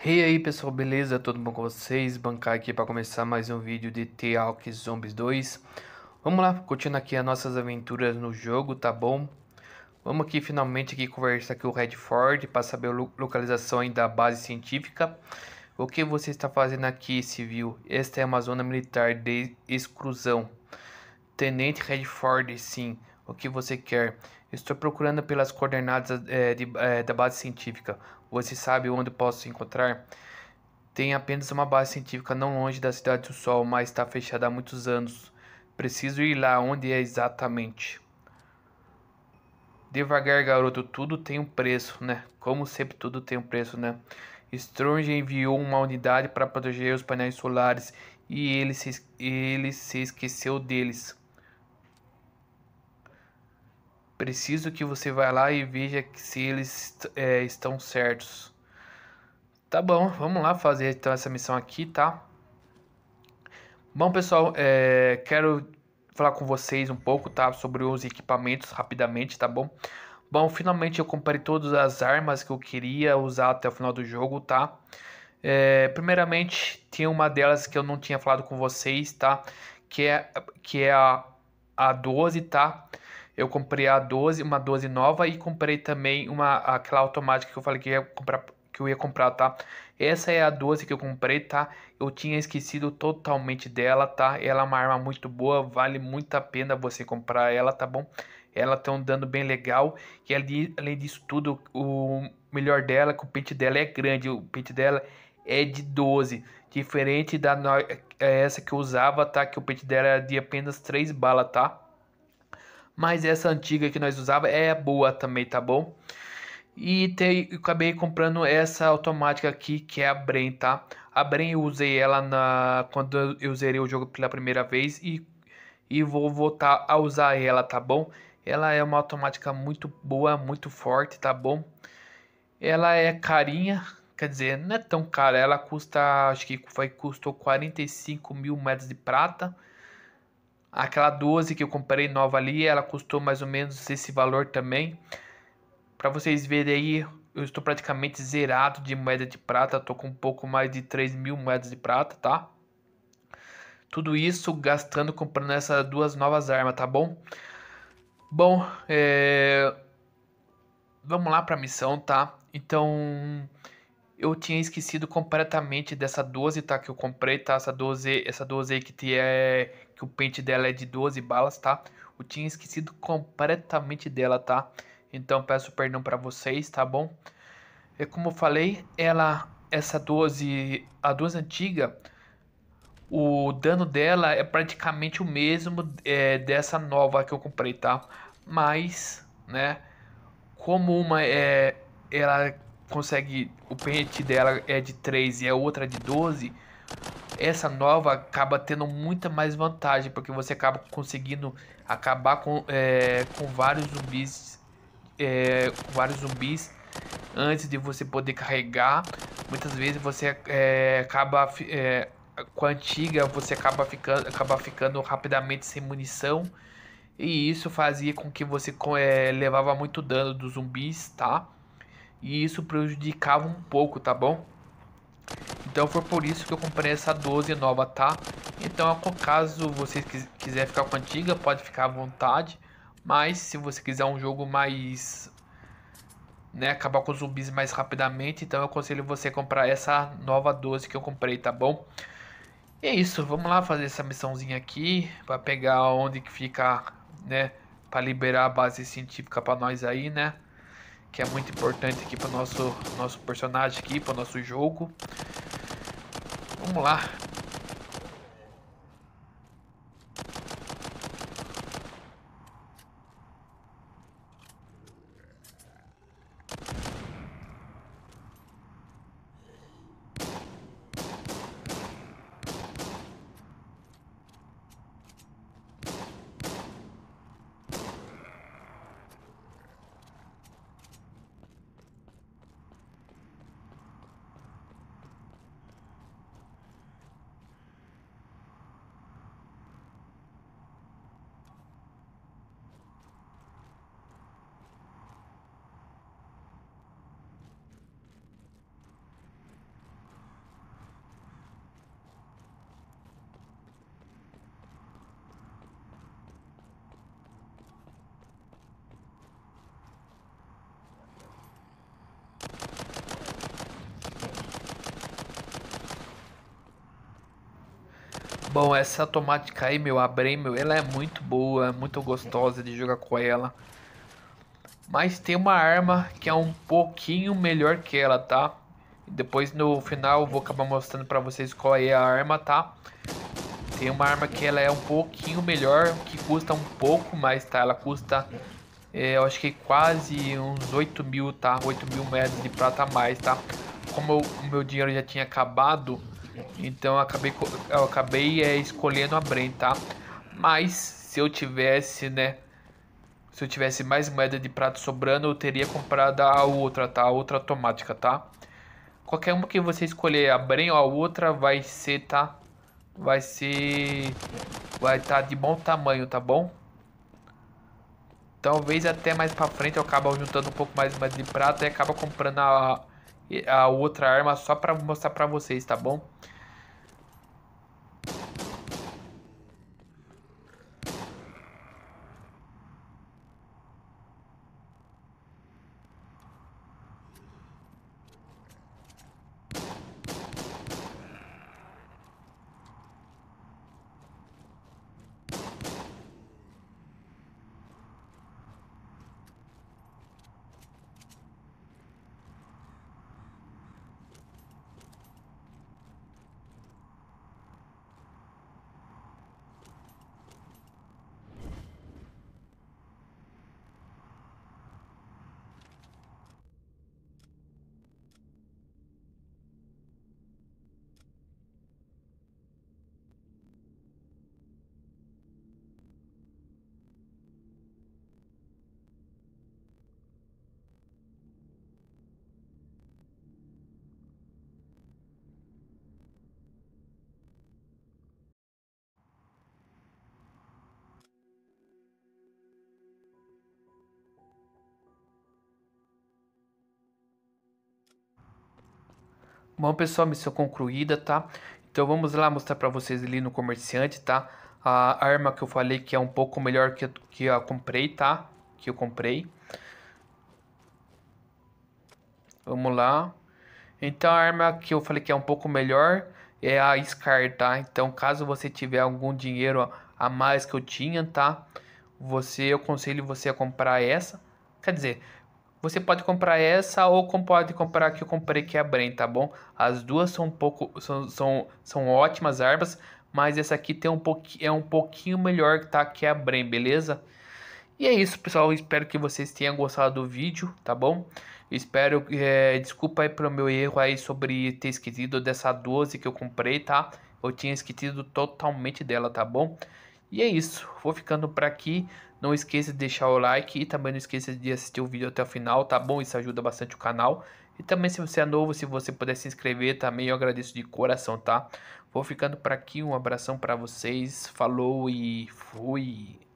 E hey aí pessoal, beleza? Tudo bom com vocês? Bancar aqui para começar mais um vídeo de The hawk Zombies 2 Vamos lá, continuando aqui as nossas aventuras no jogo, tá bom? Vamos aqui finalmente aqui conversar com o Redford para saber a localização da base científica O que você está fazendo aqui, civil? Esta é uma zona militar de exclusão Tenente Redford, sim, o que você quer? Estou procurando pelas coordenadas é, de, é, da base científica você sabe onde posso encontrar? Tem apenas uma base científica não longe da Cidade do Sol, mas está fechada há muitos anos. Preciso ir lá onde é exatamente. Devagar, garoto, tudo tem um preço, né? Como sempre, tudo tem um preço, né? Strange enviou uma unidade para proteger os painéis solares e ele se, ele se esqueceu deles. Preciso que você vá lá e veja se eles é, estão certos. Tá bom, vamos lá fazer então essa missão aqui, tá? Bom, pessoal, é, quero falar com vocês um pouco, tá? Sobre os equipamentos rapidamente, tá bom? Bom, finalmente eu comprei todas as armas que eu queria usar até o final do jogo, tá? É, primeiramente, tinha uma delas que eu não tinha falado com vocês, tá? Que é, que é a, a 12, tá? eu comprei a 12, uma 12 nova e comprei também uma aquela automática que eu falei que ia comprar, que eu ia comprar, tá? Essa é a 12 que eu comprei, tá? Eu tinha esquecido totalmente dela, tá? Ela é uma arma muito boa, vale muito a pena você comprar ela, tá bom? Ela tem um dano bem legal e além disso tudo, o melhor dela, que o pente dela é grande, o pente dela é de 12, diferente da é essa que eu usava, tá? Que o pente dela era é de apenas 3 balas, tá? mas essa antiga que nós usava é boa também, tá bom? E te, acabei comprando essa automática aqui, que é a Bren, tá? A Bren eu usei ela na, quando eu zerei o jogo pela primeira vez e, e vou voltar a usar ela, tá bom? Ela é uma automática muito boa, muito forte, tá bom? Ela é carinha, quer dizer, não é tão cara. Ela custa, acho que foi, custou 45 mil metros de prata. Aquela 12 que eu comprei nova ali, ela custou mais ou menos esse valor também. Para vocês verem aí, eu estou praticamente zerado de moeda de prata. Estou com um pouco mais de 3 mil moedas de prata, tá? Tudo isso gastando comprando essas duas novas armas, tá bom? Bom, é... vamos lá para a missão, tá? Então, eu tinha esquecido completamente dessa 12, tá? Que eu comprei, tá? Essa 12, essa 12 aí que, te é, que o pente dela é de 12 balas, tá? Eu tinha esquecido completamente dela, tá? Então peço perdão para vocês, tá bom? É como eu falei, ela essa 12, a 12 antiga, o dano dela é praticamente o mesmo é, dessa nova que eu comprei, tá? Mas, né, como uma é ela consegue. O pente dela é de 3 e a outra de 12. Essa nova acaba tendo muita mais vantagem, porque você acaba conseguindo acabar com, é, com vários zumbis. É, com vários zumbis antes de você poder carregar. Muitas vezes você é, acaba é, com a antiga, você acaba ficando, acaba ficando rapidamente sem munição. E isso fazia com que você é, levava muito dano dos zumbis, tá? e isso prejudicava um pouco, tá bom? Então foi por isso que eu comprei essa 12 nova, tá? Então caso você quiser ficar com a antiga, pode ficar à vontade. Mas se você quiser um jogo mais... Né, acabar com os zumbis mais rapidamente, então eu aconselho você a comprar essa nova 12 que eu comprei, tá bom? E é isso, vamos lá fazer essa missãozinha aqui, para pegar onde que fica, né, para liberar a base científica para nós aí, né? que é muito importante aqui para nosso nosso personagem aqui, para nosso jogo. Vamos lá, bom. Essa automática aí, meu, a Bremel, ela é muito boa, é muito gostosa de jogar com ela. Mas tem uma arma que é um pouquinho melhor que ela, tá? Depois no final eu vou acabar mostrando pra vocês qual é a arma, tá? Tem uma arma que ela é um pouquinho melhor, que custa um pouco mais, tá? Ela custa, é, eu acho que quase uns 8 mil, tá? 8 mil metros de prata a mais, tá? Como o meu dinheiro já tinha acabado, então eu acabei, eu acabei é, escolhendo a Bren, tá? Mas se eu tivesse, né? Se eu tivesse mais moeda de prato sobrando, eu teria comprado a outra, tá? A outra automática, tá? Qualquer uma que você escolher, a Bren ou a outra, vai ser, tá? Vai ser... Vai estar tá de bom tamanho, tá bom? Talvez até mais pra frente eu acabe juntando um pouco mais de prata e acaba comprando a a outra arma só para mostrar para vocês, tá bom? Bom pessoal, missão concluída, tá? Então vamos lá mostrar para vocês ali no comerciante, tá? A arma que eu falei que é um pouco melhor que, que eu comprei, tá? Que eu comprei. Vamos lá. Então a arma que eu falei que é um pouco melhor é a Scar, tá? Então caso você tiver algum dinheiro a mais que eu tinha, tá? Você, eu aconselho você a comprar essa. Quer dizer, você pode comprar essa ou pode comprar a que eu comprei, que é a Bren, tá bom? As duas são um pouco são, são, são ótimas armas, mas essa aqui tem um é um pouquinho melhor tá, que é a Bren, beleza? E é isso, pessoal. Espero que vocês tenham gostado do vídeo, tá bom? Espero, é, desculpa aí pelo meu erro aí sobre ter esquecido dessa 12 que eu comprei, tá? Eu tinha esquecido totalmente dela, tá bom? E é isso, vou ficando por aqui. Não esqueça de deixar o like e também não esqueça de assistir o vídeo até o final, tá bom? Isso ajuda bastante o canal. E também se você é novo, se você puder se inscrever também, eu agradeço de coração, tá? Vou ficando por aqui, um abração para vocês, falou e fui!